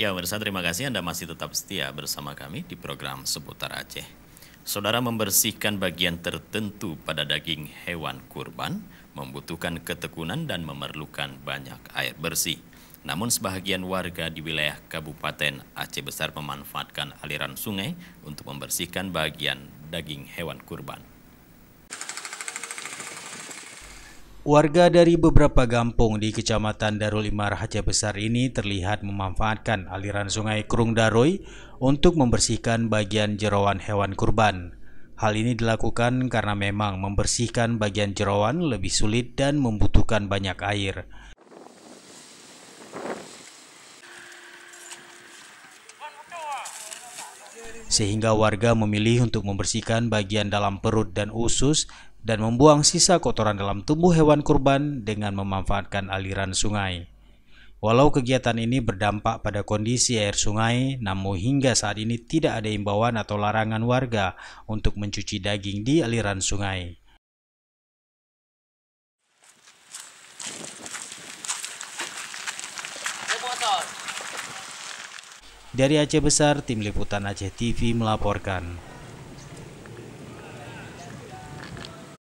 Ya, pemirsa terima kasih Anda masih tetap setia bersama kami di program Seputar Aceh. Saudara membersihkan bagian tertentu pada daging hewan kurban membutuhkan ketekunan dan memerlukan banyak air bersih. Namun sebahagian warga di wilayah Kabupaten Aceh Besar memanfaatkan aliran sungai untuk membersihkan bagian daging hewan kurban. Warga dari beberapa kampung di Kecamatan Darul Imar Aceh Besar ini terlihat memanfaatkan aliran sungai Kurung Daroy untuk membersihkan bagian jerawan hewan kurban. Hal ini dilakukan karena memang membersihkan bagian jerawan lebih sulit dan membutuhkan banyak air. Sehingga warga memilih untuk membersihkan bagian dalam perut dan usus dan membuang sisa kotoran dalam tubuh hewan kurban dengan memanfaatkan aliran sungai. Walau kegiatan ini berdampak pada kondisi air sungai, namun hingga saat ini tidak ada imbauan atau larangan warga untuk mencuci daging di aliran sungai. Dari Aceh Besar, Tim Liputan Aceh TV melaporkan.